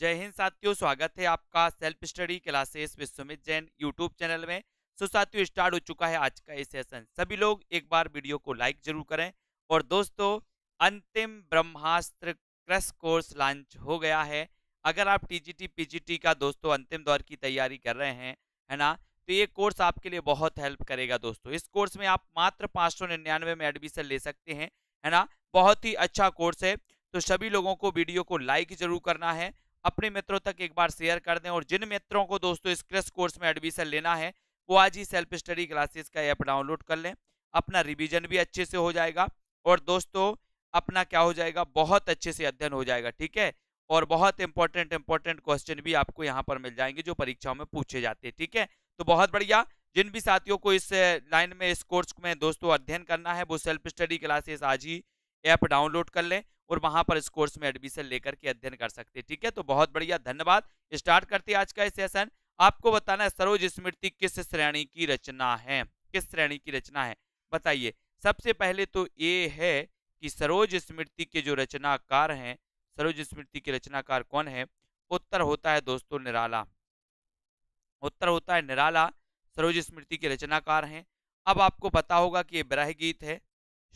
जय हिंद साथियों स्वागत है आपका self study classes with Sumit Jain YouTube channel में सो साथियों स्टार्ट हो चुका है आज का ये सेशन सभी लोग एक बार वीडियो को लाइक जरूर करें और दोस्तों अंतिम ब्रह्मास्त्र क्रस कोर्स लॉन्च हो गया है अगर आप टीजीटी पीजीटी का दोस्तों अंतिम दौर की तैयारी कर रहे हैं है ना तो ये कोर्स आपके लिए बहुत हेल्प करेगा दोस्तों इस कोर्स में आप मात्र पाँच सौ निन्यानवे में एडमिशन ले सकते हैं है ना बहुत ही अच्छा कोर्स है तो सभी लोगों को वीडियो को लाइक जरूर करना है अपने मित्रों तक एक बार शेयर कर दें और जिन मित्रों को दोस्तों इस क्रश कोर्स में एडमिशन लेना है वो आज ही सेल्फ स्टडी क्लासेस का ऐप डाउनलोड कर लें अपना रिविजन भी अच्छे से हो जाएगा और दोस्तों अपना क्या हो जाएगा बहुत अच्छे से अध्ययन हो जाएगा ठीक है और बहुत इंपॉर्टेंट इंपॉर्टेंट क्वेश्चन भी आपको यहाँ पर मिल जाएंगे जो परीक्षाओं में पूछे जाते हैं ठीक है तो बहुत बढ़िया जिन भी साथियों को इस लाइन में इस कोर्स में दोस्तों अध्ययन करना है वो सेल्फ स्टडी क्लासेस आज ही ऐप डाउनलोड कर लें और वहां पर इस कोर्स में एडमिशन लेकर के अध्ययन कर सकते हैं ठीक है तो बहुत बढ़िया धन्यवाद स्टार्ट करते हैं आज का सेशन आपको बताना है सरोज स्मृति किस श्रेणी की रचना है किस श्रेणी की रचना है बताइए सबसे पहले तो ये है कि सरोज स्मृति के जो रचनाकार हैं सरोज स्मृति के रचनाकार कौन है उत्तर होता है दोस्तों निराला उत्तर होता है निराला सरोज स्मृति के रचनाकार हैं अब आपको पता होगा कि ये ब्रह गीत है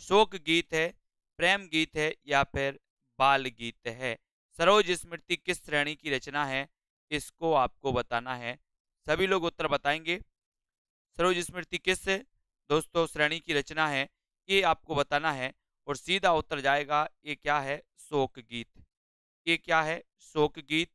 शोक गीत है प्रेम गीत है या फिर बाल गीत है सरोज स्मृति किस श्रेणी की रचना है इसको आपको बताना है सभी लोग उत्तर बताएंगे सरोज स्मृति किस दोस्तों श्रेणी की रचना है ये आपको बताना है और सीधा उत्तर जाएगा ये क्या है शोक गीत ये क्या है शोक गीत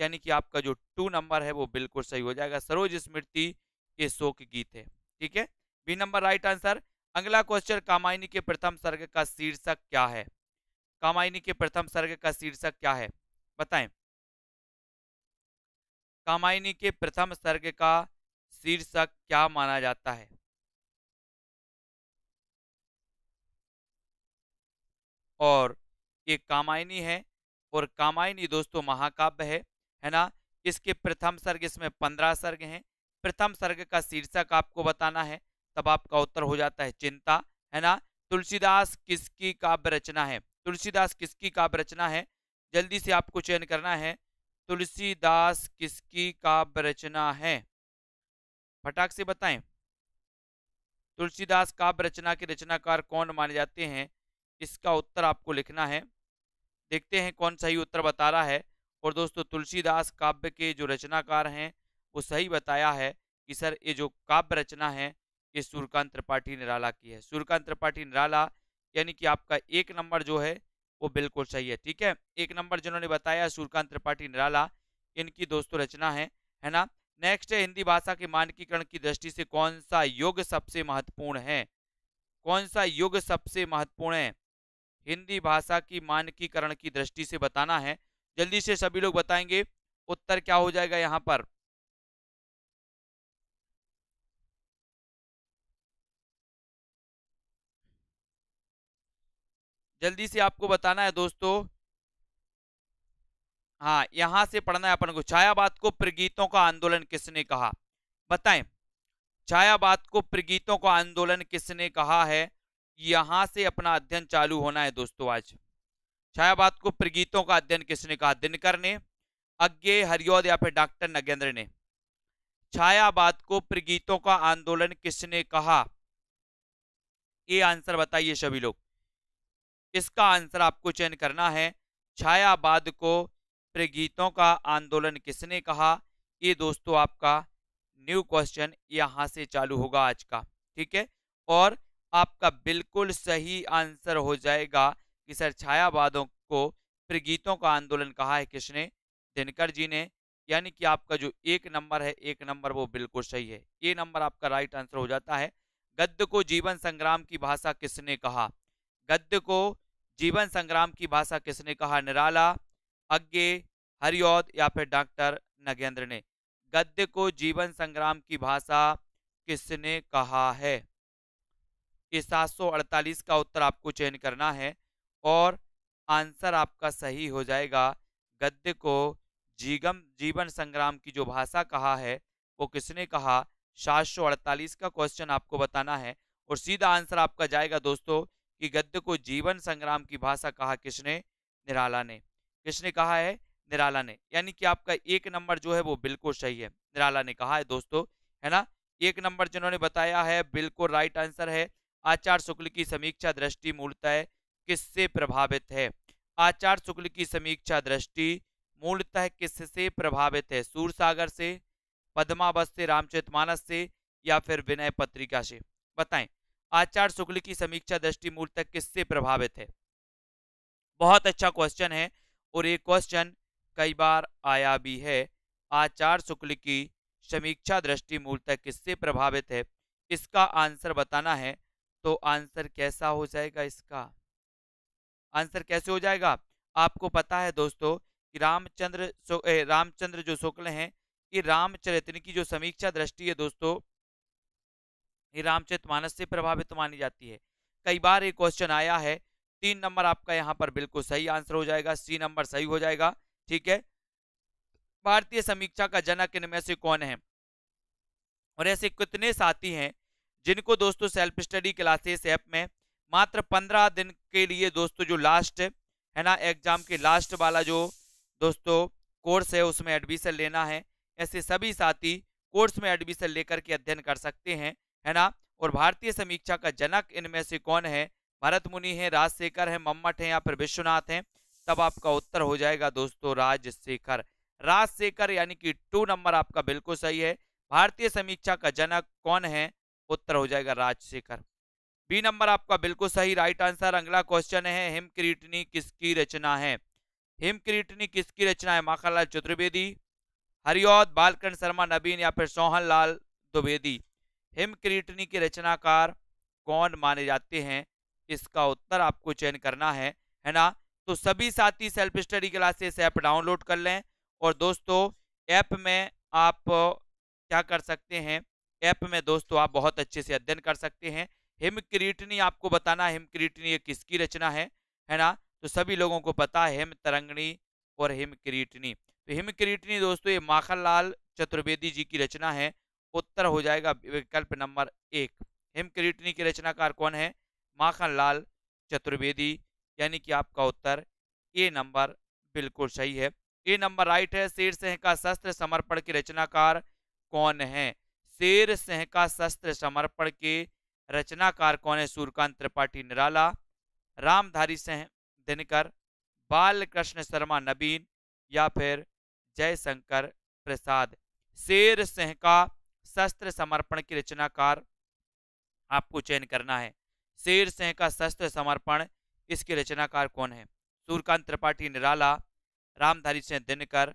यानी कि आपका जो टू नंबर है वो बिल्कुल सही हो जाएगा सरोज स्मृति ये शोक गीत है ठीक है बी नंबर राइट आंसर अगला क्वेश्चन कामायनी के प्रथम सर्ग का शीर्षक क्या है कामायनी के प्रथम सर्ग का शीर्षक क्या है बताएं कामायनी के प्रथम सर्ग का शीर्षक क्या माना जाता है और ये कामायनी है और कामायनी दोस्तों महाकाव्य है है ना इसके प्रथम सर्ग इसमें पंद्रह सर्ग हैं प्रथम सर्ग का शीर्षक आपको बताना है तब आपका उत्तर हो जाता है चिंता है ना तुलसीदास किसकी काव्य रचना है तुलसीदास किसकी काव्य रचना है जल्दी से आपको चयन करना है तुलसीदास किसकी काव्य रचना है फटाक से बताएं तुलसीदास काव्य रचना के रचनाकार कौन माने जाते हैं इसका उत्तर आपको लिखना है देखते हैं कौन सही उत्तर बता रहा है और दोस्तों तुलसीदास काव्य के जो रचनाकार हैं वो सही बताया है कि सर ये जो काव्य रचना है ये सूर्यकांत त्रिपाठी निराला की है सूर्यकांत त्रिपाठी निराला यानी कि आपका एक नंबर जो है वो बिल्कुल सही है ठीक है एक नंबर जिन्होंने बताया सूर्यकांत त्रिपाठी निराला इनकी दोस्तों रचना है है ना नेक्स्ट है हिंदी भाषा के मानकीकरण की दृष्टि से कौन सा युग सबसे महत्वपूर्ण है कौन सा युग सबसे महत्वपूर्ण है हिंदी भाषा की मानकीकरण की दृष्टि से बताना है जल्दी से सभी लोग बताएंगे उत्तर क्या हो जाएगा यहाँ पर जल्दी से आपको बताना है दोस्तों हाँ यहां से पढ़ना है अपन को छायावाद को प्रगीतों का आंदोलन किसने कहा बताएं छायावाद को प्रगीतों का आंदोलन किसने कहा है यहां से अपना अध्ययन चालू होना है दोस्तों आज छायावाद को प्रगीतों का अध्ययन किसने कहा दिनकर ने अज्ञे हरिऔद या फिर डॉक्टर नगेंद्र ने छायावाद को प्रगीतों का आंदोलन किसने कहा ये आंसर बताइए सभी लोग इसका आंसर आपको चयन करना है छायावाद को प्रगीतों का आंदोलन किसने कहा ये दोस्तों आपका न्यू क्वेश्चन यहाँ से चालू होगा आज का ठीक है और आपका बिल्कुल सही आंसर हो जाएगा कि सर छायावादों को प्रगीतों का आंदोलन कहा है किसने दिनकर जी ने यानी कि आपका जो एक नंबर है एक नंबर वो बिल्कुल सही है ये नंबर आपका राइट आंसर हो जाता है गद्य को जीवन संग्राम की भाषा किसने कहा गद्य को जीवन संग्राम की भाषा किसने कहा निराला अज्ञे हरिऔद या फिर डॉक्टर नगेंद्र ने गद्य को जीवन संग्राम की भाषा किसने कहा है ये 748 का उत्तर आपको चयन करना है और आंसर आपका सही हो जाएगा गद्य को जीगम जीवन संग्राम की जो भाषा कहा है वो किसने कहा 748 का क्वेश्चन आपको बताना है और सीधा आंसर आपका जाएगा दोस्तों कि गद्य को जीवन संग्राम की भाषा कहा किसने निराला ने किसने कहा है निराला ने यानी कि आपका एक नंबर जो है वो बिल्कुल सही है निराला ने कहा है दोस्तों है ना एक नंबर जिन्होंने बताया है बिल्कुल राइट आंसर है आचार्य शुक्ल की समीक्षा दृष्टि मूलतः किससे प्रभावित है आचार्य शुक्ल की समीक्षा दृष्टि मूलतः किससे प्रभावित है सूर सागर से पद्मावत से रामचरितमानस से या फिर विनय पत्रिका से बताएं आचार्य शुक्ल की समीक्षा दृष्टि मूल तक किससे प्रभावित है बहुत अच्छा क्वेश्चन है और ये क्वेश्चन कई बार आया भी है आचार्य शुक्ल की समीक्षा दृष्टि मूल तक किससे प्रभावित है इसका आंसर बताना है तो आंसर कैसा हो जाएगा इसका आंसर कैसे हो जाएगा आपको पता है दोस्तों कि रामचंद्र रामचंद्र जो शुक्ल हैं ये रामचरित्र की जो समीक्षा दृष्टि है दोस्तों ये रामचरित मानस से प्रभावित मानी जाती है कई बार ये क्वेश्चन आया है तीन नंबर आपका यहाँ पर बिल्कुल सही आंसर हो जाएगा सी नंबर सही हो जाएगा ठीक है भारतीय समीक्षा का जनक इनमें से कौन है और ऐसे कितने साथी हैं जिनको दोस्तों सेल्फ स्टडी क्लासेस ऐप में मात्र पंद्रह दिन के लिए दोस्तों जो लास्ट है ना एग्जाम के लास्ट वाला जो दोस्तों कोर्स है उसमें एडमिशन लेना है ऐसे सभी साथी कोर्स में एडमिशन लेकर के अध्ययन कर सकते हैं है ना और भारतीय समीक्षा का जनक इनमें से कौन है भरत मुनि है राजशेखर है मम्मट है या फिर विश्वनाथ है तब आपका उत्तर हो जाएगा दोस्तों राजशेखर राजशेखर यानी कि टू नंबर आपका बिल्कुल सही है भारतीय समीक्षा का जनक कौन है उत्तर हो जाएगा राजशेखर बी नंबर आपका बिल्कुल सही राइट आंसर अगला क्वेश्चन है हिमकिरीटनी किसकी रचना है हिमकिरीटनी किसकी रचना है माखनलाल चतुर्वेदी हरिऔद बालकृष्ण शर्मा नबीन या फिर सोहनलाल लाल द्विवेदी हिमक्रीटनी के रचनाकार कौन माने जाते हैं इसका उत्तर आपको चयन करना है है ना तो सभी साथी self study classes app download कर लें और दोस्तों ऐप में आप क्या कर सकते हैं ऐप में दोस्तों आप बहुत अच्छे से अध्ययन कर सकते हैं हिमक्रीटनी आपको बताना हिमक्रीटनी किसकी रचना है है ना तो सभी लोगों को पता है हिम तरंगणी और हिमक्रीटनी तो हिमक्रीटनी दोस्तों ये माखनलाल चतुर्वेदी जी की रचना है उत्तर हो जाएगा विकल्प नंबर एक क्रिटनी के रचनाकार कौन है माखन लाल चतुर्वेदी यानी कि आपका उत्तर ए नंबर बिल्कुल सही है ए नंबर राइट है शेर सिंह का शस्त्र समर्पण के रचनाकार कौन है शेर सिंह का शस्त्र समर्पण के रचनाकार कौन है सूर्यकांत त्रिपाठी निराला रामधारी सिंह दिनकर बाल कृष्ण शर्मा नबीन या फिर जयशंकर प्रसाद शेर सिंह का शस्त्र समर्पण की रचनाकार आपको चयन करना है शेर सिंह का शस्त्र समर्पण इसके रचनाकार कौन है सूर्यकांत त्रिपाठी निराला रामधारी सिंह दिनकर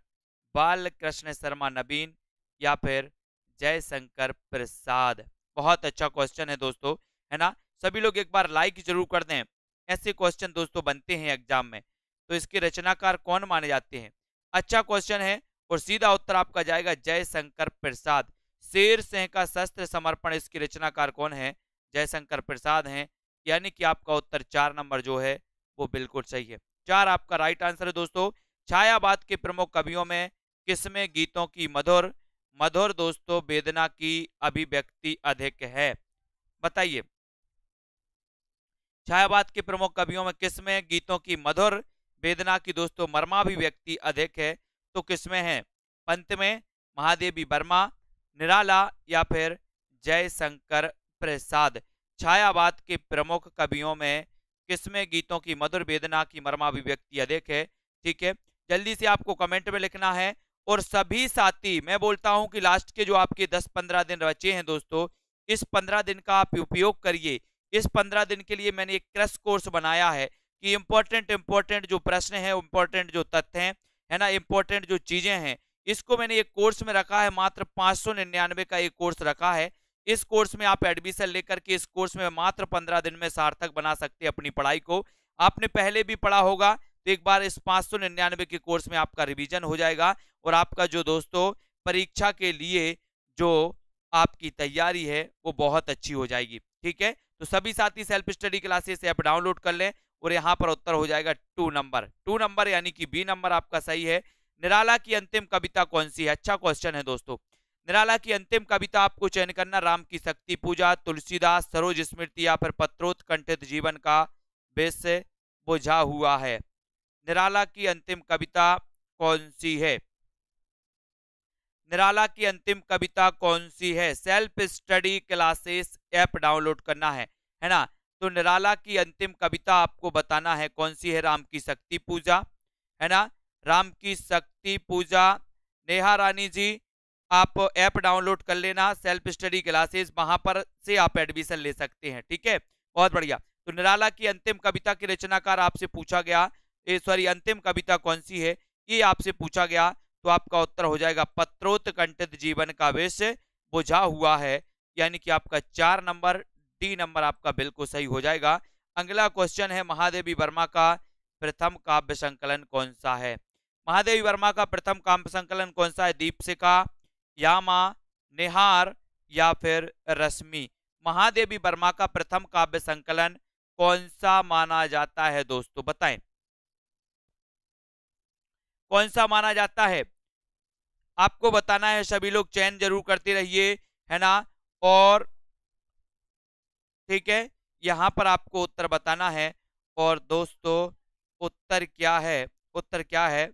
बाल कृष्ण शर्मा नबीन या फिर जयशंकर प्रसाद बहुत अच्छा क्वेश्चन है दोस्तों है ना सभी लोग एक बार लाइक जरूर कर दें ऐसे क्वेश्चन दोस्तों बनते हैं एग्जाम में तो इसके रचनाकार कौन माने जाते हैं अच्छा क्वेश्चन है और सीधा उत्तर आपका जाएगा जयशंकर प्रसाद शेर सिंह का शस्त्र समर्पण इसके रचनाकार कौन है जयशंकर प्रसाद हैं यानी कि आपका उत्तर चार नंबर जो है वो बिल्कुल सही है चार आपका राइट आंसर है दोस्तों छायावाद के प्रमुख कवियों में किसमें गीतों की मधुर मधुर दोस्तों वेदना की अभिव्यक्ति अधिक है बताइए छायावाद के प्रमुख कवियों में किसमें गीतों की मधुर वेदना की दोस्तों मर्मा अभिव्यक्ति अधिक है तो किसमें है पंत में महादेवी वर्मा निराला या फिर जयशंकर प्रसाद छायावाद के प्रमुख कवियों में किसमें गीतों की मधुर वेदना की मर्माभिव्यक्ति अधिक है ठीक है जल्दी से आपको कमेंट में लिखना है और सभी साथी मैं बोलता हूं कि लास्ट के जो आपके 10-15 दिन बचे हैं दोस्तों इस 15 दिन का आप उपयोग करिए इस 15 दिन के लिए मैंने एक क्रस कोर्स बनाया है कि इम्पोर्टेंट इम्पोर्टेंट जो प्रश्न हैं इम्पोर्टेंट जो तथ्य हैं है ना इम्पोर्टेंट जो चीज़ें हैं इसको मैंने एक कोर्स में रखा है मात्र पाँच का एक कोर्स रखा है इस कोर्स में आप एडमिशन लेकर के इस कोर्स में मात्र पंद्रह दिन में सार्थक बना सकते हैं अपनी पढ़ाई को आपने पहले भी पढ़ा होगा तो एक बार इस पाँच सौ निन्यानवे के कोर्स में आपका रिवीजन हो जाएगा और आपका जो दोस्तों परीक्षा के लिए जो आपकी तैयारी है वो बहुत अच्छी हो जाएगी ठीक है तो सभी साथी self study classes app download कर लें और यहाँ पर उत्तर हो जाएगा टू नंबर टू नंबर यानी कि बी नंबर आपका सही है निराला की अंतिम कविता कौन सी है अच्छा क्वेश्चन है दोस्तों निराला की अंतिम कविता आपको चयन करना राम की शक्ति पूजा तुलसीदास सरोज स्मृति या फिर पत्रोत्कंठित जीवन का बेस बुझा हुआ है निराला की अंतिम कविता कौन सी है निराला की अंतिम कविता कौन सी है self study classes app download करना है है ना तो निराला की अंतिम कविता आपको बताना है कौन सी है राम की शक्ति पूजा है ना राम की शक्ति पूजा नेहा रानी जी आप ऐप डाउनलोड कर लेना सेल्फ स्टडी क्लासेस वहां पर से आप एडमिशन ले सकते हैं ठीक है बहुत बढ़िया तो निराला की अंतिम कविता के रचनाकार आपसे पूछा गया सॉरी अंतिम कविता कौन सी है ये आपसे पूछा गया तो आपका उत्तर हो जाएगा पत्रोत्कंठित जीवन का वेश बुझा हुआ है यानी कि आपका चार नंबर डी नंबर आपका बिल्कुल सही हो जाएगा अगला क्वेश्चन है महादेवी वर्मा का प्रथम काव्य संकलन कौन सा है महादेवी वर्मा का प्रथम काम्य संकलन कौन सा है या यामा निहार या फिर रश्मि महादेवी वर्मा का प्रथम काव्य संकलन कौन सा माना जाता है दोस्तों बताएं कौन सा माना जाता है आपको बताना है सभी लोग चयन जरूर करते रहिए है ना और ठीक है यहां पर आपको उत्तर बताना है और दोस्तों उत्तर क्या है उत्तर क्या है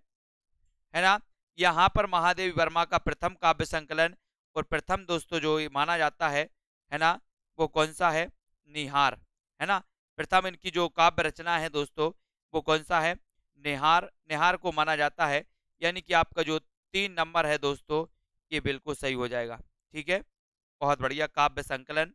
है ना यहाँ पर महादेवी वर्मा का प्रथम काव्य संकलन और प्रथम दोस्तों जो माना जाता है है ना वो कौन सा है निहार है ना प्रथम इनकी जो काव्य रचना है दोस्तों वो कौन सा है निहार निहार को माना जाता है यानी कि आपका जो तीन नंबर है दोस्तों ये बिल्कुल सही हो जाएगा ठीक है बहुत बढ़िया काव्य संकलन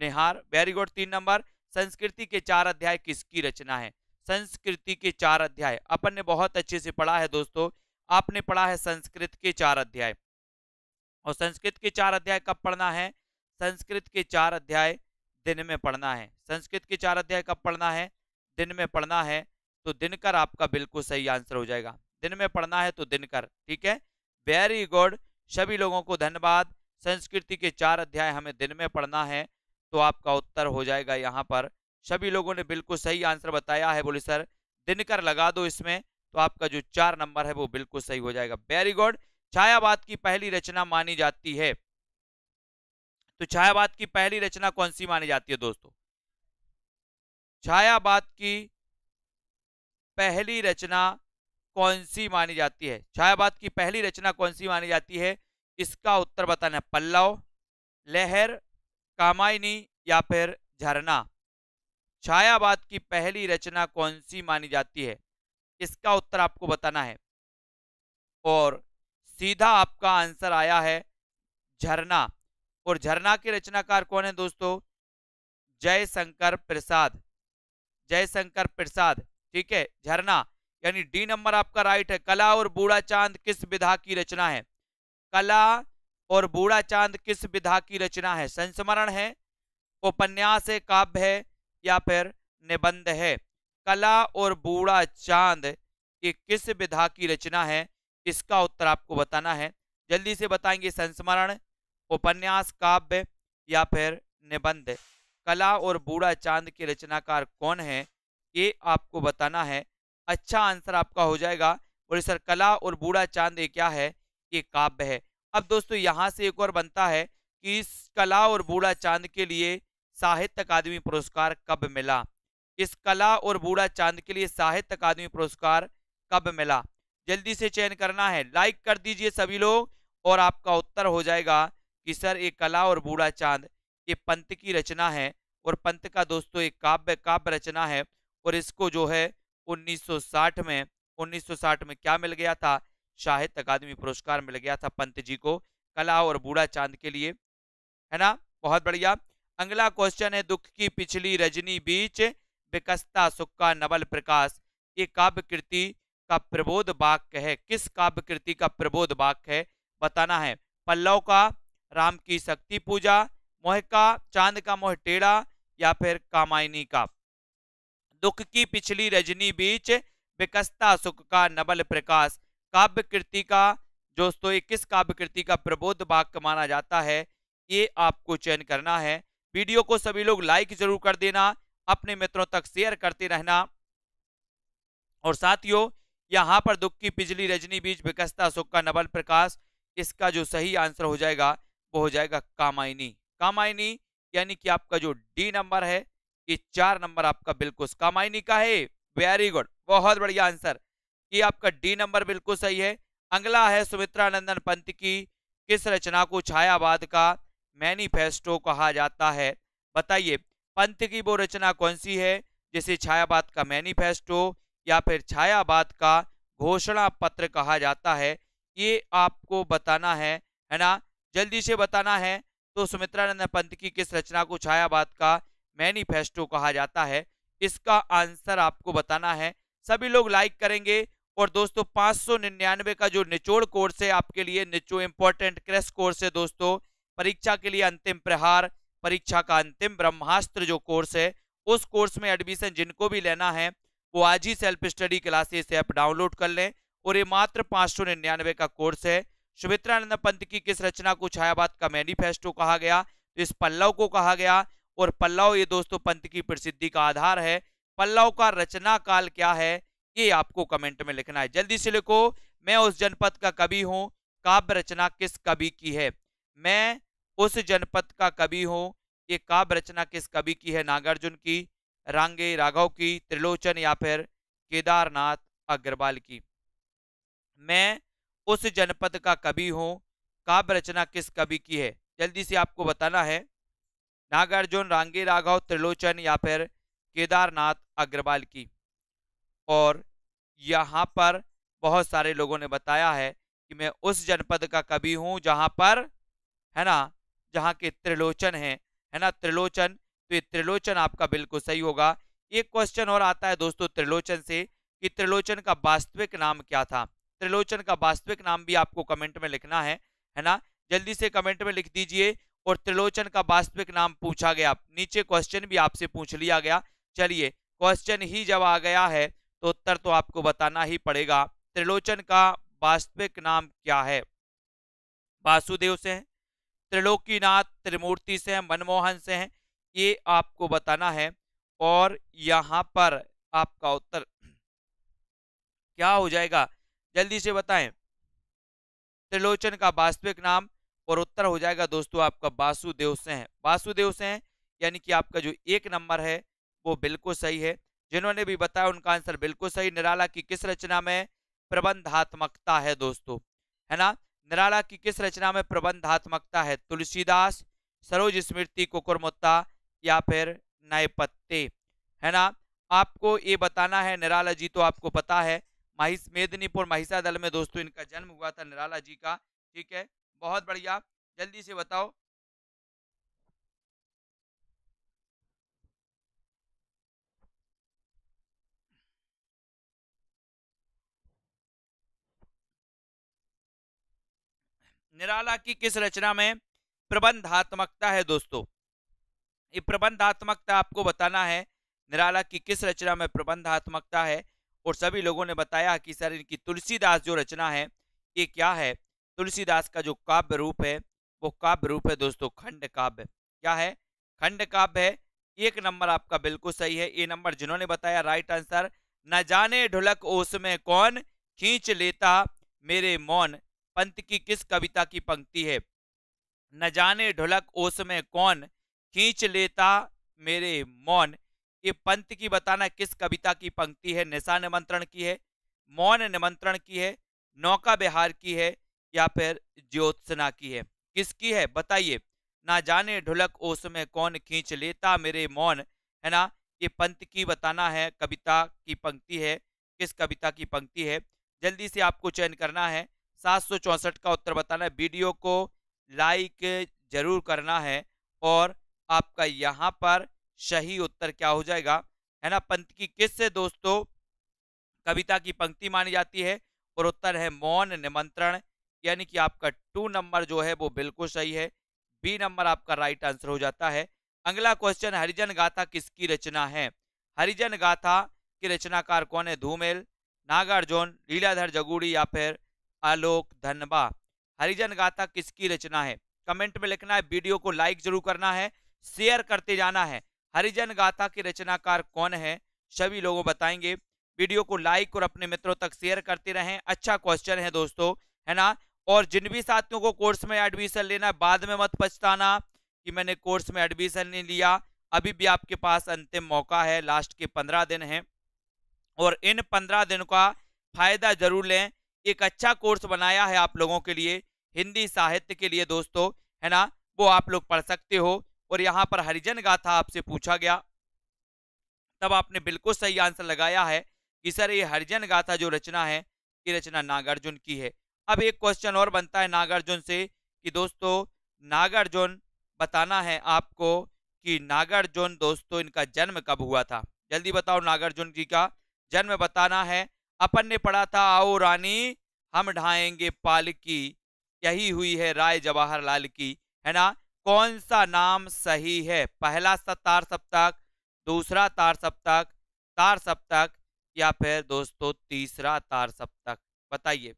निहार वेरी गुड तीन नंबर संस्कृति के चार अध्याय किसकी रचना है संस्कृति के चार अध्याय अपन ने बहुत अच्छे से पढ़ा है दोस्तों आपने पढ़ा है संस्कृत के चार अध्याय और संस्कृत के चार अध्याय कब पढ़ना है संस्कृत के चार अध्याय दिन में पढ़ना है संस्कृत के चार अध्याय कब पढ़ना है दिन में पढ़ना है तो दिनकर आपका बिल्कुल सही आंसर हो जाएगा दिन में पढ़ना है तो दिनकर ठीक है वेरी गुड सभी लोगों को धन्यवाद संस्कृति के चार अध्याय हमें दिन में पढ़ना है तो आपका उत्तर हो जाएगा यहाँ पर सभी लोगों ने बिल्कुल सही आंसर बताया है बोले सर दिनकर लगा दो इसमें तो आपका जो चार नंबर है वो बिल्कुल सही हो जाएगा वेरी गुड छायावाद की पहली रचना मानी जाती है तो छायावाद की पहली रचना कौन सी मानी जाती है दोस्तों छायावाद की पहली रचना कौन सी मानी जाती है छायावाद की पहली रचना कौन सी मानी जाती है इसका उत्तर बताना है पल्लव लहर कामायनी या फिर झरना छायावाद की पहली रचना कौन सी मानी जाती है इसका उत्तर आपको बताना है और सीधा आपका आंसर आया है झरना और झरना के रचनाकार कौन है दोस्तों जयशंकर प्रसाद जयशंकर प्रसाद ठीक है झरना यानी डी नंबर आपका राइट है कला और बूढ़ा चांद किस विधा की रचना है कला और बूढ़ा चांद किस विधा की रचना है संस्मरण है उपन्यास है काव्य है या फिर निबंध है कला और बूढ़ा चांद ये किस विधा की रचना है इसका उत्तर आपको बताना है जल्दी से बताएंगे संस्मरण उपन्यास काव्य या फिर निबंध कला और बूढ़ा चांद के रचनाकार कौन है ये आपको बताना है अच्छा आंसर आपका हो जाएगा और सर कला और बूढ़ा चांद ये क्या है ये काव्य है अब दोस्तों यहाँ से एक और बनता है कि इस कला और बूढ़ा चांद के लिए साहित्य अकादमी पुरस्कार कब मिला इस कला और बूढ़ा चांद के लिए साहित्य अकादमी पुरस्कार कब मिला जल्दी से चयन करना है लाइक कर दीजिए सभी लोग और आपका उत्तर हो जाएगा कि सर ये कला और बूढ़ा चांद ये पंत की रचना है और पंत का दोस्तों एक काव्य काव्य रचना है और इसको जो है 1960 में 1960 में क्या मिल गया था साहित्य अकादमी पुरस्कार मिल गया था पंत जी को कला और बूढ़ा चांद के लिए है ना बहुत बढ़िया अगला क्वेश्चन है दुख की पिछली रजनी बीच विकसता सुक्का नवल प्रकाश ये काव्य कृति का प्रबोध वाक्य है किस काव्य कृति का प्रबोध वाक्य है बताना है पल्लव का राम की शक्ति पूजा मोह का चांद का मोह टेढ़ा या फिर कामायनी का दुख की पिछली रजनी बीच विकसता सुख का नबल प्रकाश काव्य कृति का दोस्तों ये किस काव्य कृति का प्रबोध वाक्य माना जाता है ये आपको चयन करना है वीडियो को सभी लोग लाइक जरूर कर देना अपने मित्रों तक शेयर करते रहना और साथियों यहाँ पर दुख की पिजली रजनी बीज विकसता सुख का नवल प्रकाश इसका जो सही आंसर हो जाएगा वो हो जाएगा कामायनी कामायनी यानी कि आपका जो डी नंबर है ये चार नंबर आपका बिल्कुल कामायनी का है वेरी गुड बहुत बढ़िया आंसर ये आपका डी नंबर बिल्कुल सही है अगला है सुमित्रा नंदन पंत की किस रचना को छायावाद का मैनिफेस्टो कहा जाता है बताइए पंथ की वो रचना कौन सी है जिसे छायावाद का मैनिफेस्टो या फिर छायावाद का घोषणा पत्र कहा जाता है ये आपको बताना है है ना जल्दी से बताना है तो सुमित्रानंद पंत की किस रचना को छायावाद का मैनिफेस्टो कहा जाता है इसका आंसर आपको बताना है सभी लोग लाइक करेंगे और दोस्तों 599 का जो निचोड़ कोर्स है आपके लिए निचो इम्पोर्टेंट क्रेस कोर्स है दोस्तों परीक्षा के लिए अंतिम प्रहार परीक्षा का अंतिम ब्रह्मास्त्र जो कोर्स है उस कोर्स में एडमिशन जिनको भी लेना है वो आज ही self study classes app download कर लें और ये मात्र पाँच सौ निन्यानवे का कोर्स है सुमित्रानंद पंत की किस रचना को छायावाद का मैनिफेस्टो कहा गया तो इस पल्लव को कहा गया और पल्लव ये दोस्तों पंत की प्रसिद्धि का आधार है पल्लव का रचना काल क्या है ये आपको कमेंट में लिखना है जल्दी से लिखो मैं उस जनपद का कवि हूँ काव्य रचना किस कवि की है मैं उस जनपद का कवि हो ये काव्य रचना किस कवि की है नागार्जुन की रांगे राघव की त्रिलोचन या फिर केदारनाथ अग्रवाल की मैं उस जनपद का कवि हूँ काव्य रचना किस कवि की है जल्दी से आपको बताना है नागार्जुन रांगे राघव त्रिलोचन या फिर केदारनाथ अग्रवाल की और यहाँ पर बहुत सारे लोगों ने बताया है कि मैं उस जनपद का कवि हूँ जहाँ पर है ना जहाँ के त्रिलोचन है है ना त्रिलोचन तो ये त्रिलोचन आपका बिल्कुल सही होगा एक क्वेश्चन और आता है दोस्तों त्रिलोचन से कि त्रिलोचन का वास्तविक नाम क्या था त्रिलोचन का वास्तविक नाम भी आपको कमेंट में लिखना है है ना जल्दी से कमेंट में लिख दीजिए और त्रिलोचन का वास्तविक नाम पूछा गया नीचे क्वेश्चन भी आपसे पूछ लिया गया चलिए क्वेश्चन ही जब आ गया है तो उत्तर तो आपको बताना ही पड़ेगा त्रिलोचन का वास्तविक नाम क्या है वासुदेव से है त्रिलोकीनाथ त्रिमूर्ति से हैं मनमोहन से हैं ये आपको बताना है और यहाँ पर आपका उत्तर क्या हो जाएगा जल्दी से बताएं त्रिलोचन का वास्तविक नाम और उत्तर हो जाएगा दोस्तों आपका वासुदेव हैं वासुदेव हैं यानी कि आपका जो एक नंबर है वो बिल्कुल सही है जिन्होंने भी बताया उनका आंसर बिल्कुल सही निराला की किस रचना में प्रबंधात्मकता है दोस्तों है ना निराला की किस रचना में प्रबंधात्मकता है तुलसीदास सरोज स्मृति कुकुरमुत्ता या फिर नए पत्ते है ना आपको ये बताना है निराला जी तो आपको पता है महिष मेदिनीपुर महिषा दल में दोस्तों इनका जन्म हुआ था निराला जी का ठीक है बहुत बढ़िया जल्दी से बताओ निराला की किस रचना में प्रबंधात्मकता है दोस्तों ये प्रबंधात्मकता आपको बताना है निराला की किस रचना में प्रबंधात्मकता है और सभी लोगों ने बताया कि सर इनकी तुलसीदास जो रचना है ये क्या है तुलसीदास का जो काव्य रूप है वो काव्य रूप है दोस्तों खंड काव्य क्या है खंड काव्य है एक नंबर आपका बिल्कुल सही है ए नंबर जिन्होंने बताया राइट आंसर न जाने ढुलक ओस में कौन खींच लेता मेरे मौन पंत की किस कविता की पंक्ति है न जाने ढोलक ओस में कौन खींच लेता मेरे मौन ये पंत की बताना किस कविता की पंक्ति है निशा निमंत्रण की है मौन निमंत्रण की है नौका बिहार की है या फिर ज्योत्सना की है किसकी है बताइए ना जाने ढुलक ओस में कौन खींच लेता मेरे मौन है ना ये पंत की बताना है कविता की पंक्ति है किस कविता की पंक्ति है जल्दी से आपको चयन करना है सात का उत्तर बताना है वीडियो को लाइक जरूर करना है और आपका यहाँ पर सही उत्तर क्या हो जाएगा है ना पंत की किससे दोस्तों कविता की पंक्ति मानी जाती है और उत्तर है मौन निमंत्रण यानी कि आपका टू नंबर जो है वो बिल्कुल सही है बी नंबर आपका राइट आंसर हो जाता है अगला क्वेश्चन हरिजन गाथा किसकी रचना है हरिजन गाथा के रचनाकार कौन है धूमेल नागार्जुन लीलाधर जगूड़ी या फिर आलोक धनबा हरिजन गाथा किसकी रचना है कमेंट में लिखना है वीडियो को लाइक जरूर करना है शेयर करते जाना है हरिजन गाथा के रचनाकार कौन है सभी लोगों बताएंगे वीडियो को लाइक और अपने मित्रों तक शेयर करते रहें अच्छा क्वेश्चन है दोस्तों है ना और जिन भी साथियों को कोर्स में एडमिशन लेना है बाद में मत पछताना कि मैंने कोर्स में एडमिशन नहीं लिया अभी भी आपके पास अंतिम मौका है लास्ट के पंद्रह दिन है और इन पंद्रह दिन का फायदा जरूर लें एक अच्छा कोर्स बनाया है आप लोगों के लिए हिंदी साहित्य के लिए दोस्तों है ना वो आप लोग पढ़ सकते हो और यहाँ पर हरिजन गाथा आपसे पूछा गया तब आपने बिल्कुल सही आंसर लगाया है कि सर ये हरिजन गाथा जो रचना है ये रचना नागार्जुन की है अब एक क्वेश्चन और बनता है नागार्जुन से कि दोस्तों नागार्जुन बताना है आपको कि नागार्जुन दोस्तों इनका जन्म कब हुआ था जल्दी बताओ नागार्जुन जी का जन्म बताना है अपन ने पढ़ा था आओ रानी हम ढाएंगे पालकी यही हुई है राय जवाहरलाल की है ना कौन सा नाम सही है पहला तार सप्ताह दूसरा तार सप्ताह तार सप्ताह या फिर दोस्तों तीसरा तार सप्ताह बताइए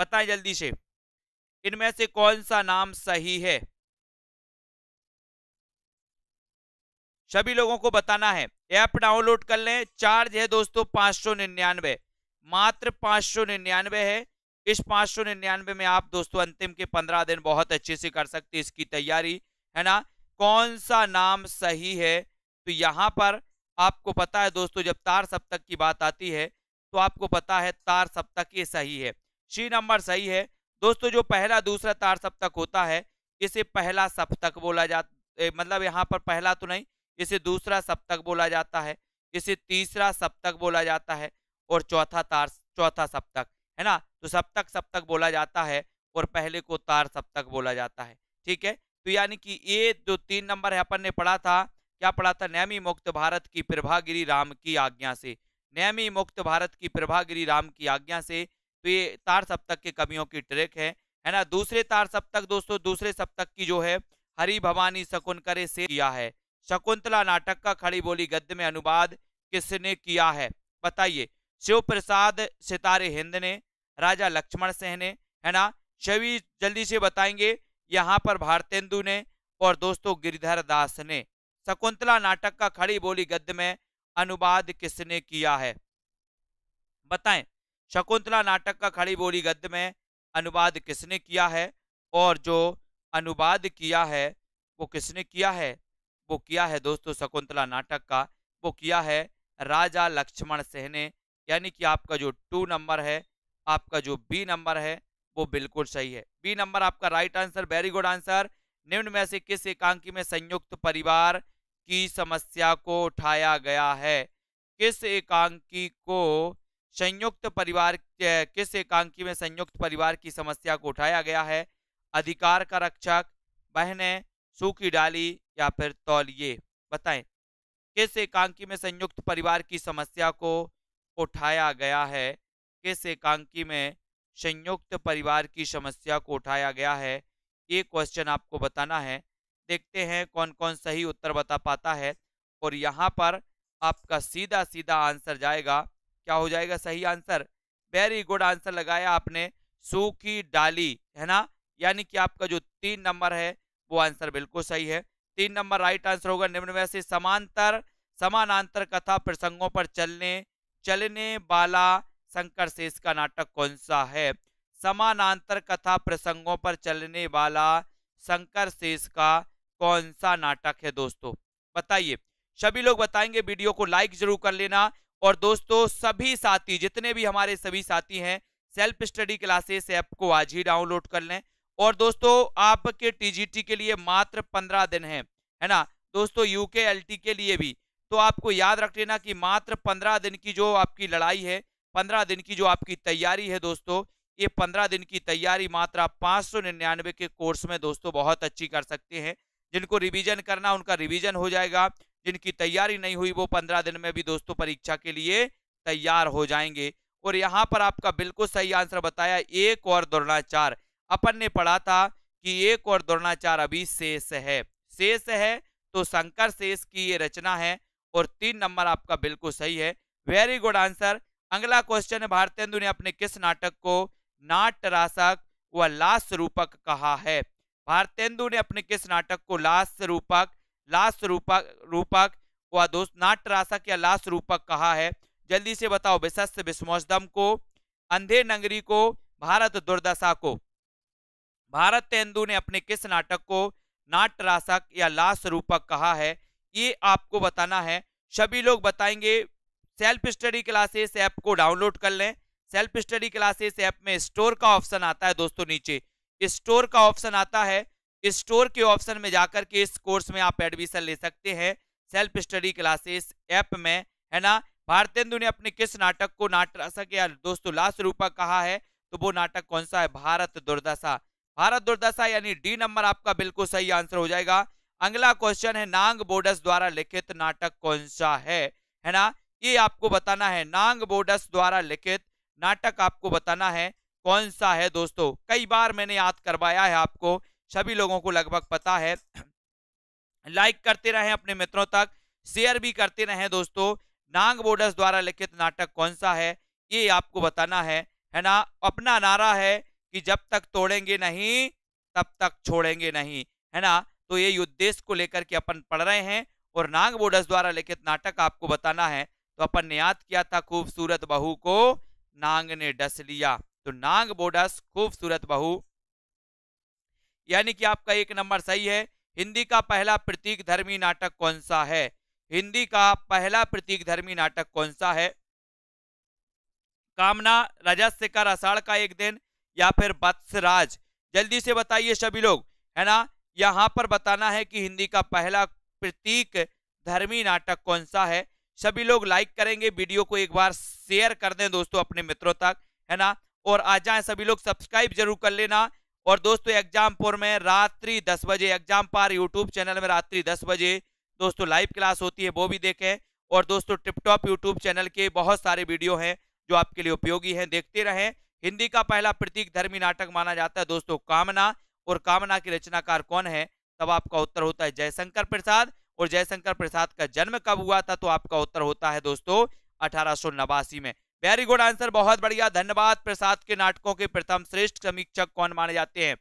बताएं जल्दी से इनमें से कौन सा नाम सही है सभी लोगों को बताना है ऐप डाउनलोड कर लें चार्ज है दोस्तों पाँच सौ निन्यानवे मात्र पाँच सौ निन्यानवे है इस पाँच सौ निन्यानवे में आप दोस्तों अंतिम के पंद्रह दिन बहुत अच्छे से कर सकते हैं इसकी तैयारी है ना कौन सा नाम सही है तो यहाँ पर आपको पता है दोस्तों जब तार सप्तक की बात आती है तो आपको पता है तार सप्तक ये सही है छी नंबर सही है दोस्तों जो पहला दूसरा तार सप्तक होता है इसे पहला सप्तक बोला जाता मतलब यहाँ पर पहला तो नहीं इसे दूसरा सप्तक बोला जाता है इसे तीसरा सप्तक बोला जाता है और चौथा तार चौथा सप्तक है ना तो सप्तक सप्तक बोला जाता है और पहले को तार सप्तक बोला जाता है ठीक है तो यानी कि ये जो तीन नंबर है अपन ने पढ़ा था क्या पढ़ा था नैमी मुक्त भारत की प्रभागिरी राम की आज्ञा से नैमी मुक्त भारत की प्रभागिरी राम की आज्ञा से तो ये तार सप्तक के कवियों की ट्रेक है है ना दूसरे तार सप्तक दोस्तों दूसरे सप्तक की जो है हरि भवानी शकुन करे से किया है शकुंतला नाटक का खड़ी बोली गद्य में अनुवाद किसने किया है बताइए शिव प्रसाद सितारे हिंद ने राजा लक्ष्मण सिंह ने है ना छवि जल्दी से बताएंगे यहाँ पर भारतेंदु ने और दोस्तों गिरिधर दास ने शकुंतला नाटक का खड़ी बोली गद्य में अनुवाद किसने किया है बताएं शकुंतला नाटक का खड़ी बोली गद्य में अनुवाद किसने किया है और जो अनुवाद किया है वो किसने किया है वो किया है दोस्तों शकुंतला नाटक का वो किया है राजा लक्ष्मण सिंह ने यानी कि आपका जो टू नंबर है आपका जो बी नंबर है वो बिल्कुल सही है बी नंबर आपका right answer very good answer निम्न में से किस एकांकी में संयुक्त परिवार की समस्या को उठाया गया है किस एकांकी को संयुक्त परिवार किस एकांकी में संयुक्त परिवार की समस्या को उठाया गया है अधिकार का रक्षक बहने सूखी डाली या फिर तौलिए बताएं किस एकांकी में संयुक्त परिवार की समस्या को उठाया गया है किस एकांकी में संयुक्त परिवार की समस्या को उठाया गया है ये क्वेश्चन आपको बताना है देखते हैं कौन कौन सही उत्तर बता पाता है और यहाँ पर आपका सीधा सीधा आंसर जाएगा क्या हो जाएगा सही आंसर वेरी गुड आंसर लगाया आपने सूखी डाली है ना यानी कि आपका जो तीन नंबर है वो आंसर बिल्कुल सही है तीन नंबर राइट आंसर होगा निम्न में से समांतर समानांतर कथा प्रसंगों पर चलने चलने वाला शंकर शेष का नाटक कौन सा है समानांतर कथा प्रसंगों पर चलने वाला शंकर शेष का कौन सा नाटक है दोस्तों बताइए सभी लोग बताएंगे वीडियो को लाइक जरूर कर लेना और दोस्तों सभी साथी जितने भी हमारे सभी साथी हैं सेल्फ स्टडी क्लासेस ऐप को आज ही डाउनलोड कर लें और दोस्तों आपके टीजीटी के लिए मात्र पंद्रह दिन है है ना दोस्तों यूके एलटी के लिए भी तो आपको याद रख लेना कि मात्र पंद्रह दिन की जो आपकी लड़ाई है पंद्रह दिन की जो आपकी तैयारी है दोस्तों ये पंद्रह दिन की तैयारी मात्र आप पाँच सौ निन्यानवे के कोर्स में दोस्तों बहुत अच्छी कर सकते हैं जिनको रिवीजन करना उनका रिवीजन हो जाएगा जिनकी तैयारी नहीं हुई वो पंद्रह दिन में भी दोस्तों परीक्षा के लिए तैयार हो जाएंगे और यहाँ पर आपका बिल्कुल सही आंसर बताया एक और दौड़ना चार अपन ने पढ़ा था कि एक और द्रोणाचार अभी शेष है शेष है तो शंकर शेष की ये रचना है और तीन नंबर आपका बिल्कुल सही है वेरी गुड आंसर अगला क्वेश्चन है भारतेंदु ने अपने किस नाटक को नाट्य रासक व लाश रूपक कहा है भारतेंदु ने अपने किस नाटक को लाश रूपक लाश रूपक रूपक व दोस्त नाट्य रासक या लाश रूपक कहा है जल्दी से बताओ विशस्त विस्मोदम को अंधे नगरी को भारत दुर्दशा को भारत तेंदु ने अपने किस नाटक को नाटरासक या लाश रूपक कहा है ये आपको बताना है सभी लोग बताएंगे सेल्फ स्टडी क्लासेस ऐप को डाउनलोड कर लें सेल्फ स्टडी क्लासेस ऐप में स्टोर का ऑप्शन आता है दोस्तों नीचे स्टोर का ऑप्शन आता है स्टोर के ऑप्शन में जाकर के इस कोर्स में आप एडमिशन ले सकते हैं सेल्फ स्टडी क्लासेस ऐप में है ना भारतेंदु ने अपने किस नाटक को नाटरासक या दोस्तों लाश रूपक कहा है तो वो नाटक कौन सा है भारत दुर्दशा भारत दुर्दशा यानी डी नंबर आपका बिल्कुल सही आंसर हो जाएगा अगला क्वेश्चन है नांग बोडस द्वारा लिखित नाटक कौन सा है है ना ये आपको बताना है नांग बोडस द्वारा लिखित नाटक आपको बताना है कौन सा है दोस्तों कई बार मैंने याद करवाया है आपको सभी लोगों को लगभग पता है लाइक करते रहे अपने मित्रों तक शेयर भी करते रहे दोस्तों नांग बोडस द्वारा लिखित नाटक कौन सा है ये आपको बताना है है ना अपना नारा है कि जब तक तोड़ेंगे नहीं तब तक छोड़ेंगे नहीं है ना तो ये युद्धेश को लेकर के अपन पढ़ रहे हैं और नाग बोडस द्वारा लिखित नाटक आपको बताना है तो अपन ने याद किया था खूबसूरत बहु को नांग ने डस लिया तो नांग बोडस खूबसूरत बहु यानी कि आपका एक नंबर सही है हिंदी का पहला प्रतीक धर्मी नाटक कौन सा है हिंदी का पहला प्रतीक धर्मी नाटक कौन सा है कामना रजस्य का अषाढ़ का एक दिन या फिर बत्सराज जल्दी से बताइए सभी लोग है ना यहाँ पर बताना है कि हिंदी का पहला प्रतीक धर्मी नाटक कौन सा है सभी लोग लाइक करेंगे वीडियो को एक बार शेयर कर दें दोस्तों अपने मित्रों तक है ना और आ जाए सभी लोग सब्सक्राइब जरूर कर लेना और दोस्तों एग्जामपुर में रात्रि दस बजे एग्जाम पार यूट्यूब चैनल में रात्रि दस बजे दोस्तों लाइव क्लास होती है वो भी देखें और दोस्तों टिपटॉप यूट्यूब चैनल के बहुत सारे वीडियो हैं जो आपके लिए उपयोगी हैं देखते रहें हिंदी का पहला प्रतीक धर्मी नाटक माना जाता है दोस्तों कामना और कामना की रचनाकार कौन है तब आपका उत्तर होता है जयशंकर प्रसाद और जयशंकर प्रसाद का जन्म कब हुआ था तो आपका उत्तर होता है दोस्तों अठारह में वेरी गुड आंसर बहुत बढ़िया धन्यवाद प्रसाद के नाटकों के प्रथम श्रेष्ठ समीक्षक कौन माने जाते हैं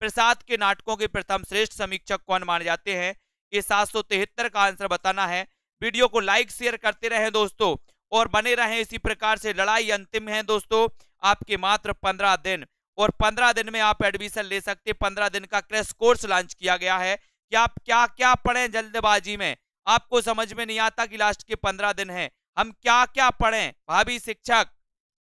प्रसाद के नाटकों के प्रथम श्रेष्ठ समीक्षक कौन माने जाते हैं ये सात का आंसर बताना है वीडियो को लाइक शेयर करते रहे दोस्तों और बने रहे इसी प्रकार से लड़ाई अंतिम है दोस्तों आपके मात्र पंद्रह दिन और पंद्रह दिन में आप एडमिशन ले सकते पंद्रह दिन का क्रेश कोर्स लॉन्च किया गया है कि आप क्या क्या पढ़ें जल्दबाजी में आपको समझ में नहीं आता कि लास्ट के पंद्रह दिन है हम क्या क्या पढ़ें भाभी शिक्षक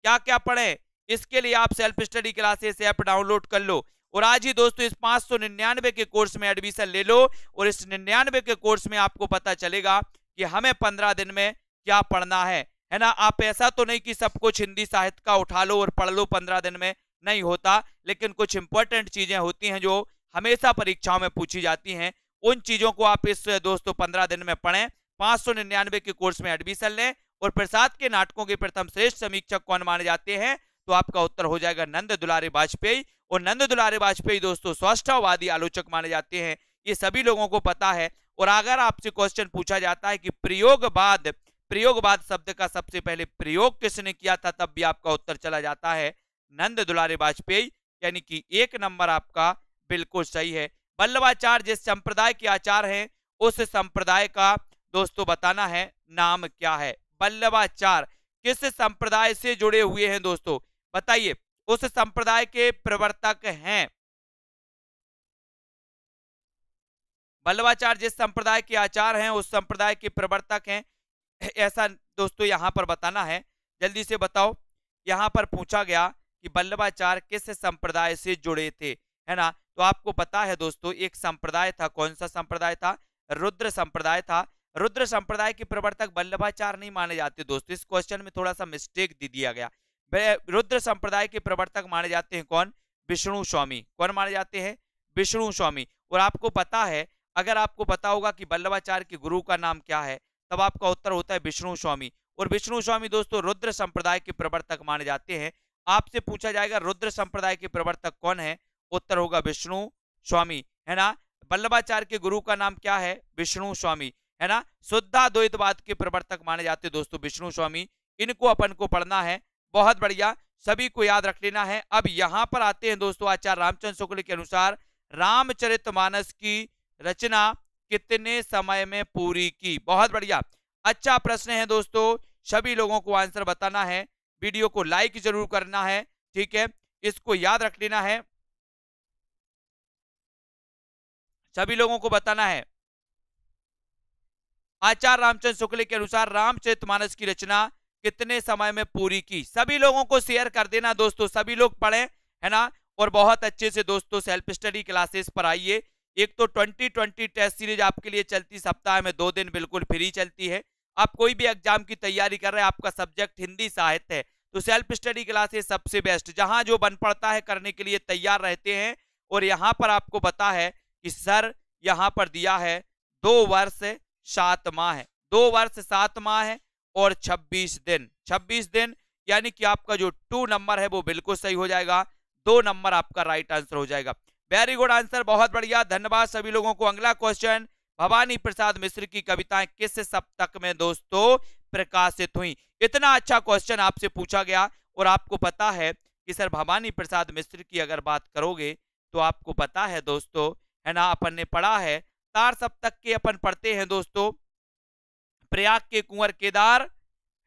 क्या क्या पढ़ें इसके लिए आप self study classes app download कर लो और आज ही दोस्तों इस पाँच सौ निन्यानवे के कोर्स में एडमिशन ले लो और इस निन्यानवे के कोर्स में आपको पता चलेगा कि हमें पंद्रह दिन में क्या पढ़ना है है ना आप ऐसा तो नहीं कि सब कुछ हिंदी साहित्य का उठा लो और पढ़ लो पंद्रह दिन में नहीं होता लेकिन कुछ इंपॉर्टेंट चीजें होती हैं जो हमेशा परीक्षाओं में पूछी जाती हैं उन चीजों को आप इस दोस्तों पंद्रह दिन में पढ़ें पांच सौ निन्यानवे के कोर्स में एडमिशन लें और प्रसाद के नाटकों के प्रथम श्रेष्ठ समीक्षक कौन माने जाते हैं तो आपका उत्तर हो जाएगा नंद दुलारे वाजपेयी और नंद दुलारे वाजपेयी दोस्तों स्वास्थ्यवादी आलोचक माने जाते हैं ये सभी लोगों को पता है और अगर आपसे क्वेश्चन पूछा जाता है कि प्रयोगवाद प्रयोगवाद शब्द का सबसे पहले प्रयोग किसने किया था तब भी आपका उत्तर चला जाता है नंद दुलारे वाजपेयी यानी कि एक नंबर आपका बिल्कुल सही है बल्लवाचार जिस संप्रदाय के आचार हैं उस संप्रदाय का दोस्तों बताना है नाम क्या है बल्लवाचार किस संप्रदाय से जुड़े हुए हैं दोस्तों बताइए उस संप्रदाय के प्रवर्तक हैं बल्लवाचार जिस संप्रदाय के आचार हैं उस संप्रदाय के प्रवर्तक हैं ऐसा दोस्तों यहाँ पर बताना है जल्दी से बताओ यहाँ पर पूछा गया कि बल्लभाचार्य किस संप्रदाय से जुड़े थे है ना तो आपको पता है दोस्तों एक संप्रदाय था कौन सा संप्रदाय था रुद्र संप्रदाय था रुद्र संप्रदाय के प्रवर्तक बल्लभाचार्य नहीं माने जाते दोस्तों इस क्वेश्चन में थोड़ा सा मिस्टेक दे दिया गया रुद्र संप्रदाय के प्रवर्तक माने जाते हैं कौन विष्णु स्वामी कौन माने जाते हैं विष्णु स्वामी और आपको पता है अगर आपको पता होगा कि बल्लभाचार्य के गुरु का नाम क्या है तब आपका उत्तर होता है विष्णु स्वामी और विष्णु स्वामी दोस्तों रुद्र संप्रदाय के प्रवर्तक माने जाते हैं आपसे पूछा जाएगा रुद्र संप्रदाय के प्रवर्तक कौन है उत्तर होगा विष्णु स्वामी है ना बल्लभाचार्य के गुरु का नाम क्या है विष्णु स्वामी है ना शुद्धा द्वैतवाद के प्रवर्तक माने जाते हैं दोस्तों विष्णु स्वामी इनको अपन को पढ़ना है बहुत बढ़िया सभी को याद रख लेना है अब यहाँ पर आते हैं दोस्तों आचार्य रामचंद्र शुक्ल के अनुसार रामचरित मानस की रचना कितने समय में पूरी की बहुत बढ़िया अच्छा प्रश्न है दोस्तों सभी लोगों को आंसर बताना है वीडियो को लाइक जरूर करना है ठीक है इसको याद रख लेना है सभी लोगों को बताना है आचार्य रामचंद्र शुक्ल के अनुसार रामचरितमानस की रचना कितने समय में पूरी की सभी लोगों को शेयर कर देना दोस्तों सभी लोग पढ़ें है ना और बहुत अच्छे से दोस्तों सेल्फ स्टडी क्लासेस पर आइए एक तो 2020 टेस्ट सीरीज आपके लिए चलती सप्ताह में दो दिन बिल्कुल फ्री चलती है आप कोई भी एग्जाम की तैयारी कर रहे हैं आपका सब्जेक्ट हिंदी साहित्य है तो सेल्फ स्टडी क्लासेस सबसे बेस्ट जहां जो बन पड़ता है करने के लिए तैयार रहते हैं और यहाँ पर आपको पता है कि सर यहाँ पर दिया है दो वर्ष सात माह है दो वर्ष सात माह है और छब्बीस दिन छब्बीस दिन यानी कि आपका जो टू नंबर है वो बिल्कुल सही हो जाएगा दो नंबर आपका राइट आंसर हो जाएगा वेरी गुड आंसर बहुत बढ़िया धन्यवाद सभी लोगों को अगला क्वेश्चन भवानी प्रसाद मिश्र की कविताएं किस सप्तक में दोस्तों प्रकाशित हुई इतना अच्छा क्वेश्चन आपसे पूछा गया और आपको पता है कि सर भवानी प्रसाद मिश्र की अगर बात करोगे तो आपको पता है दोस्तों है ना अपन ने पढ़ा है तार सप्तक के अपन पढ़ते हैं दोस्तों प्रयाग के कुंवर केदार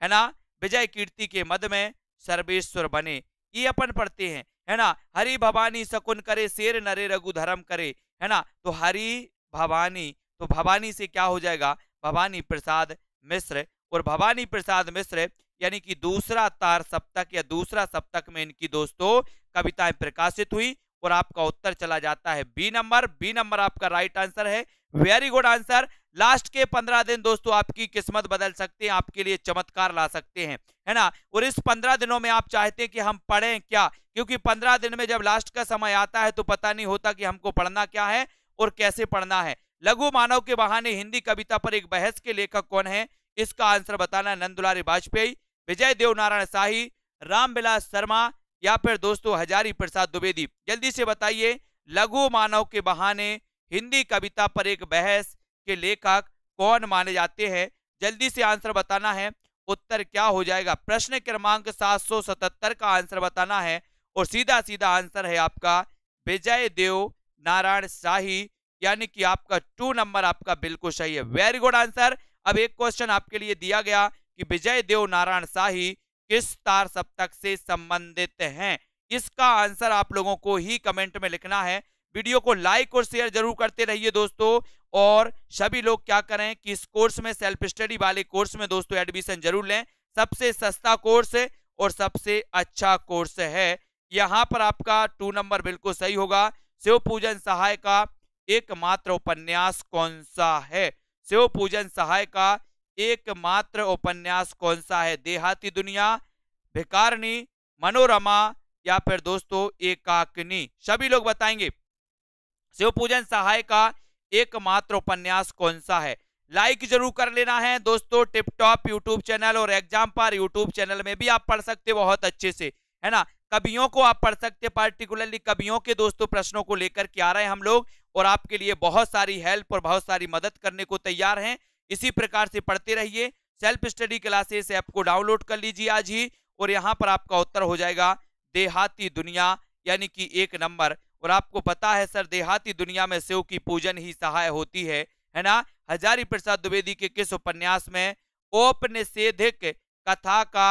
है ना विजय कीर्ति के मद में सर्वेश्वर बने ये अपन पढ़ते हैं है ना हरि भवानी शकुन करे शेर नरे रघु धर्म करे है ना तो हरि भवानी तो भवानी से क्या हो जाएगा भवानी प्रसाद मिश्र और भवानी प्रसाद मिश्र यानी कि दूसरा तार सप्तक या दूसरा सप्तक में इनकी दोस्तों कविताएं प्रकाशित हुई और आपका उत्तर चला जाता है बी नंबर बी नंबर आपका राइट आंसर है वेरी गुड आंसर लास्ट के पंद्रह दिन दोस्तों आपकी किस्मत बदल सकते हैं आपके लिए चमत्कार ला सकते हैं है ना और इस पंद्रह दिनों में आप चाहते हैं कि हम पढ़ें क्या क्योंकि पंद्रह दिन में जब लास्ट का समय आता है तो पता नहीं होता कि हमको पढ़ना क्या है और कैसे पढ़ना है लघु मानव के बहाने हिंदी कविता पर एक बहस के लेखक कौन है इसका आंसर बताना नंदुलारी वाजपेयी विजय देव नारायण शाही रामविलास शर्मा या फिर दोस्तों हजारी प्रसाद द्विवेदी जल्दी से बताइए लघु मानव के बहाने हिंदी कविता पर एक बहस के लेखक कौन माने जाते हैं जल्दी से आंसर बताना है उत्तर क्या हो जाएगा प्रश्न क्रमांक 777 का आंसर बताना है और सीधा सीधा आंसर है आपका विजय देव नारायण शाही यानी कि आपका टू नंबर आपका बिल्कुल सही है वेरी गुड आंसर अब एक क्वेश्चन आपके लिए दिया गया कि विजय देव नारायण शाही किस तार सप्तक से संबंधित हैं इसका आंसर आप लोगों को ही कमेंट में लिखना है वीडियो को लाइक और शेयर जरूर करते रहिए दोस्तों और सभी लोग क्या करें कि इस कोर्स में सेल्फ स्टडी वाले कोर्स में दोस्तों एडमिशन जरूर लें सबसे सस्ता कोर्स है और सबसे अच्छा कोर्स है यहाँ पर आपका टू नंबर बिल्कुल सही होगा शिव पूजन सहाय का एकमात्र उपन्यास कौन सा है शिव पूजन सहाय का एकमात्र उपन्यास कौन सा है देहाती दुनिया भिकारनी मनोरमा या फिर दोस्तों एकाकनी सभी लोग बताएंगे शिव पूजन सहाय का एकमात्र उपन्यास कौन सा है लाइक जरूर कर लेना है दोस्तों टिप टॉप यूट्यूब चैनल और एग्जाम पर यूट्यूब चैनल में भी आप पढ़ सकते हो बहुत अच्छे से है ना कवियों को आप पढ़ सकते पार्टिकुलरली कवियों के दोस्तों प्रश्नों को लेकर के आ रहे हैं हम लोग और आपके लिए बहुत सारी हेल्प और बहुत सारी मदद करने को तैयार हैं इसी प्रकार से पढ़ते रहिए सेल्फ स्टडी क्लासेस ऐप को डाउनलोड कर लीजिए आज ही और यहाँ पर आपका उत्तर हो जाएगा देहाती दुनिया यानी कि एक नंबर और आपको पता है सर देहाती दुनिया में शिव की पूजन ही सहाय होती है है ना हजारी प्रसाद द्विवेदी के किस उपन्यास में औपनिषेधिक कथा का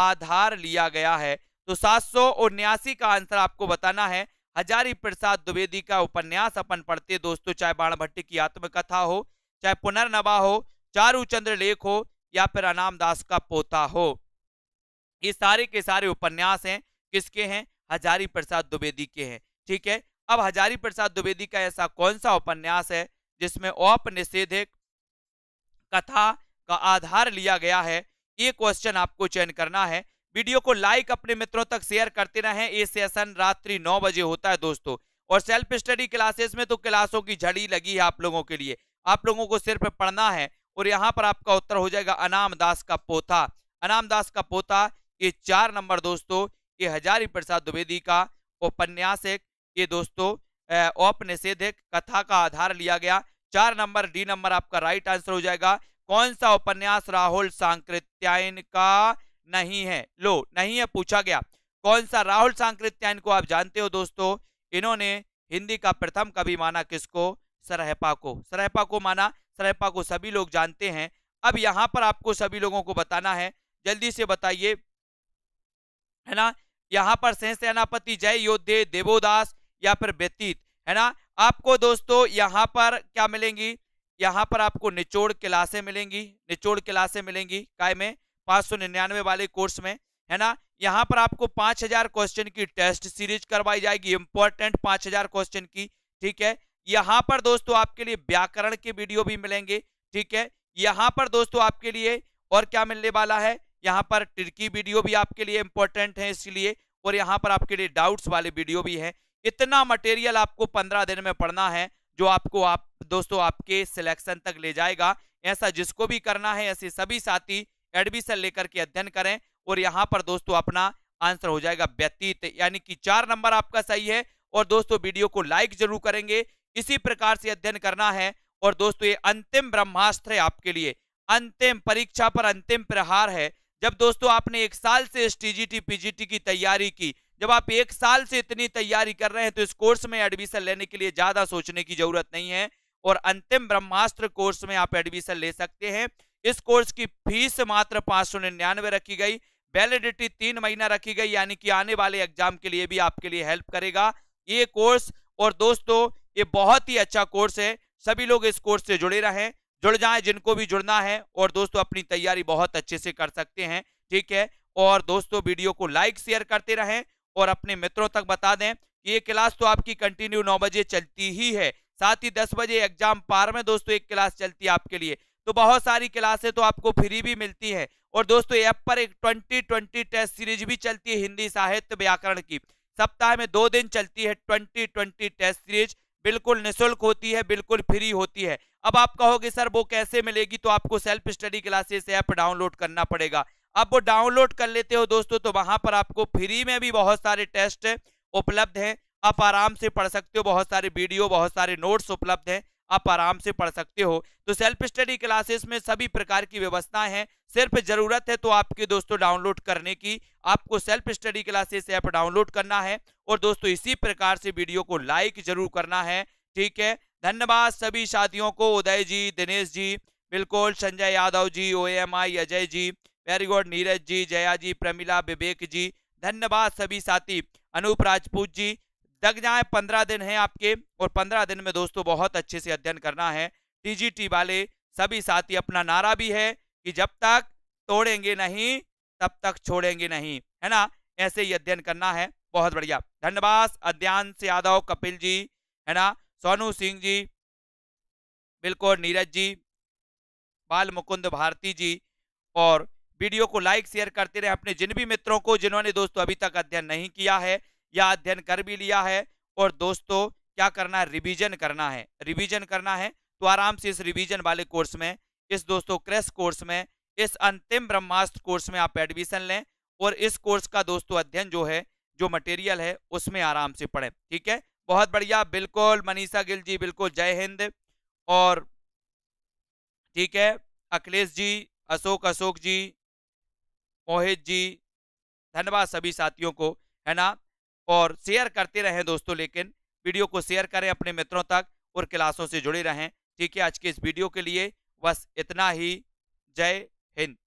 आधार लिया गया है तो सात सौ उन्यासी का आंसर आपको बताना है हजारी प्रसाद द्विवेदी का उपन्यास अपन पढ़ते दोस्तों चाहे बाण भट्टी की आत्मकथा हो चाहे पुनर्नवा हो चारू चंद्र लेख हो या फिर अनाम दास का पोता हो ये सारे के सारे उपन्यास हैं किसके हैं हजारी प्रसाद द्विवेदी के हैं ठीक है अब हजारी प्रसाद द्विवेदी का ऐसा कौन सा उपन्यास है जिसमें औपनिषेधिक कथा का आधार लिया गया है ये क्वेश्चन आपको चयन करना है वीडियो को लाइक अपने मित्रों तक शेयर करते रहें ये सेशन रात्रि नौ बजे होता है दोस्तों और सेल्फ स्टडी क्लासेस में तो क्लासों की झड़ी लगी है आप लोगों के लिए आप लोगों को सिर्फ पढ़ना है और यहाँ पर आपका उत्तर हो जाएगा अनाम दास का पोथा अनाम दास का पोथा ये चार नंबर दोस्तों ये हजारी प्रसाद द्विवेदी का उपन्यासिक ये दोस्तों औपनिषेध कथा का आधार लिया गया चार नंबर डी नंबर आपका राइट आंसर हो जाएगा कौन सा उपन्यास राहुल सांकृत्यायन का नहीं है लो नहीं है पूछा गया कौन सा राहुल सांकृत्यायन को आप जानते हो दोस्तों इन्होंने हिंदी का प्रथम कवि माना किसको सरहपा को सरहपा को माना सरहपा को सभी लोग जानते हैं अब यहां पर आपको सभी लोगों को बताना है जल्दी से बताइए है ना यहाँ पर सेनापति जय योद्धे देवोदास या फिर व्यतीत है ना आपको दोस्तों यहाँ पर क्या मिलेंगी यहाँ पर आपको निचोड़ क्लासे मिलेंगी निचोड़ क्लासे मिलेंगी काय में पाँच सौ निन्यानवे वाले कोर्स में है ना यहाँ पर आपको पाँच हजार क्वेश्चन की टेस्ट सीरीज करवाई जाएगी इंपॉर्टेंट पाँच हजार क्वेश्चन की ठीक है यहाँ पर दोस्तों आपके लिए व्याकरण के वीडियो भी मिलेंगे ठीक है यहाँ पर दोस्तों आपके लिए और क्या मिलने वाला है यहाँ पर टिर्की वीडियो भी आपके लिए इंपॉर्टेंट है इसलिए और यहाँ पर आपके लिए डाउट्स वाले वीडियो भी हैं इतना मटेरियल आपको पंद्रह दिन में पढ़ना है जो आपको आप दोस्तों आपके सिलेक्शन तक ले जाएगा ऐसा जिसको भी करना है ऐसे सभी साथी एडमिशन लेकर के अध्ययन करें और यहाँ पर दोस्तों अपना आंसर हो जाएगा व्यतीत यानी कि चार नंबर आपका सही है और दोस्तों वीडियो को लाइक जरूर करेंगे इसी प्रकार से अध्ययन करना है और दोस्तों ये अंतिम ब्रह्मास्त्र है आपके लिए अंतिम परीक्षा पर अंतिम प्रहार है जब दोस्तों आपने एक साल से एस टी पीजीटी की तैयारी की जब आप एक साल से इतनी तैयारी कर रहे हैं तो इस कोर्स में एडमिशन लेने के लिए ज़्यादा सोचने की ज़रूरत नहीं है और अंतिम ब्रह्मास्त्र कोर्स में आप एडमिशन ले सकते हैं इस कोर्स की फीस मात्र पांच सौ निन्यानवे रखी गई वैलिडिटी तीन महीना रखी गई यानी कि आने वाले एग्जाम के लिए भी आपके लिए हेल्प करेगा ये कोर्स और दोस्तों ये बहुत ही अच्छा कोर्स है सभी लोग इस कोर्स से जुड़े रहें जुड़ जाएं जिनको भी जुड़ना है और दोस्तों अपनी तैयारी बहुत अच्छे से कर सकते हैं ठीक है और दोस्तों वीडियो को लाइक शेयर करते रहें और अपने मित्रों तक बता दें कि ये क्लास तो आपकी कंटिन्यू नौ बजे चलती ही है साथ ही दस बजे एग्जाम पार में दोस्तों एक क्लास चलती है आपके लिए तो बहुत सारी क्लासे तो आपको फ्री भी मिलती है और दोस्तों ऐप पर एक ट्वेंटी ट्वेंटी टेस्ट सीरीज भी चलती है हिंदी साहित्य व्याकरण की सप्ताह में दो दिन चलती है ट्वेंटी ट्वेंटी टेस्ट सीरीज बिल्कुल निःशुल्क होती है बिल्कुल फ्री होती है अब आप कहोगे सर वो कैसे मिलेगी तो आपको self study classes app download करना पड़ेगा आप वो डाउनलोड कर लेते हो दोस्तों तो वहाँ पर आपको फ्री में भी बहुत सारे टेस्ट उपलब्ध हैं आप आराम से पढ़ सकते हो बहुत सारे वीडियो बहुत सारे नोट्स उपलब्ध हैं आप आराम से पढ़ सकते हो तो सेल्फ स्टडी क्लासेस में सभी प्रकार की व्यवस्था है सिर्फ ज़रूरत है तो आपके दोस्तों डाउनलोड करने की आपको self study classes app download करना है और दोस्तों इसी प्रकार से वीडियो को लाइक जरूर करना है ठीक है धन्यवाद सभी साथियों को उदय जी दिनेश जी बिल्कुल Sanjay Yadav ji O M I Ajay ji very good Neeraj ji Jaya ji Pramila Vivek ji धन्यवाद सभी साथी अनूप राजपूत जी तक जाए पंद्रह दिन है आपके और पंद्रह दिन में दोस्तों बहुत अच्छे से अध्ययन करना है टीजीटी वाले सभी साथी अपना नारा भी है कि जब तक तोड़ेंगे नहीं तब तक छोड़ेंगे नहीं है ना ऐसे ही अध्ययन करना है बहुत बढ़िया धन्यवाद से यादव कपिल जी है ना सोनू सिंह जी बिल्कुल नीरज जी बाल मुकुंद भारती जी और वीडियो को लाइक शेयर करते रहे अपने जिन भी मित्रों को जिन्होंने दोस्तों अभी तक अध्ययन नहीं किया है या अध्ययन कर भी लिया है और दोस्तों क्या करना है रिविजन करना है रिविजन करना है तो आराम से इस रिविजन वाले कोर्स में इस दोस्तों क्रैश कोर्स में इस अंतिम ब्रह्मास्त्र कोर्स में आप एडमिशन लें और इस कोर्स का दोस्तों अध्ययन जो है जो मटेरियल है उसमें आराम से पढ़ें ठीक है बहुत बढ़िया बिल्कुल मनीषा गिल जी बिल्कुल जय हिंद और ठीक है अखिलेश जी अशोक अशोक जी मोहित जी धन्यवाद सभी साथियों को है ना और शेयर करते रहें दोस्तों लेकिन वीडियो को शेयर करें अपने मित्रों तक और क्लासों से जुड़े रहें ठीक है आज के इस वीडियो के लिए बस इतना ही जय हिंद